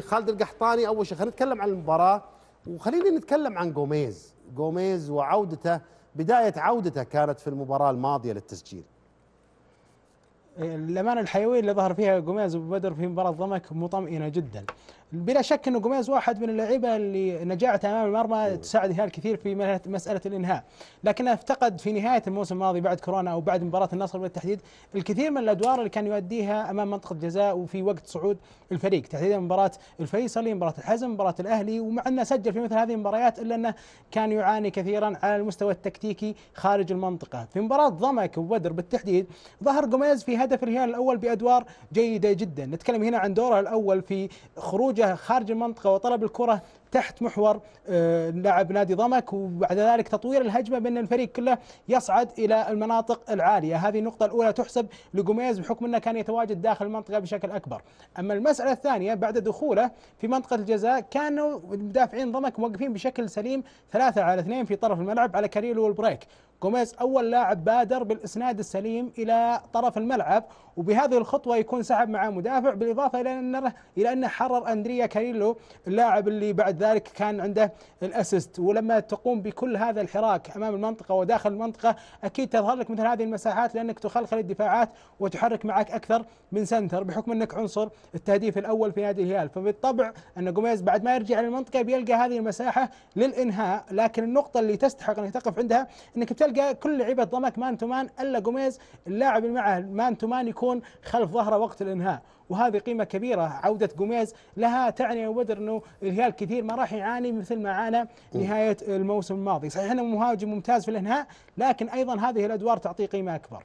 خالد القحطاني اول شيء خلينا نتكلم عن المباراه وخلينا نتكلم عن جوميز جوميز وعودته بدايه عودته كانت في المباراه الماضيه للتسجيل الأمانة الحيوية اللي ظهر فيها جوميز وبدر في مباراة ضمك مطمئنة جدا بلا شك أنه جوميز واحد من اللعيبة اللي نجاعته أمام المرمى تساعد الهلال كثير في مسألة الإنهاء لكنه افتقد في نهاية الموسم الماضي بعد كورونا أو بعد مباراة النصر بالتحديد الكثير من الأدوار اللي كان يؤديها أمام منطقة الجزاء وفي وقت صعود الفريق تحديدا مباراة الفيصلي مباراة الحزم مباراة الأهلي ومع أنه سجل في مثل هذه المباريات إلا أنه كان يعاني كثيرا على المستوى التكتيكي خارج المنطقة في مباراة ضمك وبدر بالتحديد ظهر جوميز في هدف الهلال الاول بادوار جيده جدا نتكلم هنا عن دوره الاول في خروجه خارج المنطقه وطلب الكره تحت محور آه، لاعب نادي ضمك وبعد ذلك تطوير الهجمه بان الفريق كله يصعد الى المناطق العاليه هذه النقطه الاولى تحسب لجوميز بحكم انه كان يتواجد داخل المنطقه بشكل اكبر اما المساله الثانيه بعد دخوله في منطقه الجزاء كانوا مدافعين ضمك موقفين بشكل سليم ثلاثة على اثنين في طرف الملعب على كاريلو والبريك جوميز أول لاعب بادر بالإسناد السليم إلى طرف الملعب وبهذه الخطوة يكون سحب مع مدافع بالإضافة إلى أنه, إلى أنه حرر أندريا كاريلو اللاعب اللي بعد ذلك كان عنده الاسيست ولما تقوم بكل هذا الحراك امام المنطقه وداخل المنطقه اكيد تظهر لك مثل هذه المساحات لانك تخلخل الدفاعات وتحرك معك اكثر من سنتر بحكم انك عنصر التهديف الاول في نادي الهلال فبالطبع ان جوميز بعد ما يرجع للمنطقه بيلقى هذه المساحه للانهاء لكن النقطه اللي تستحق انك تقف عندها انك بتلقى كل لعيبه ضمك مان تو مان الا جوميز اللاعب اللي معه مان تو مان يكون خلف ظهره وقت الانهاء وهذه قيمه كبيره عوده جوميز لها تعني وبدر انه الهلال كثير ما راح يعاني مثل ما عانى نهايه الموسم الماضي صحيح انه مهاجم ممتاز في الانهاء لكن ايضا هذه الادوار تعطيه قيمه اكبر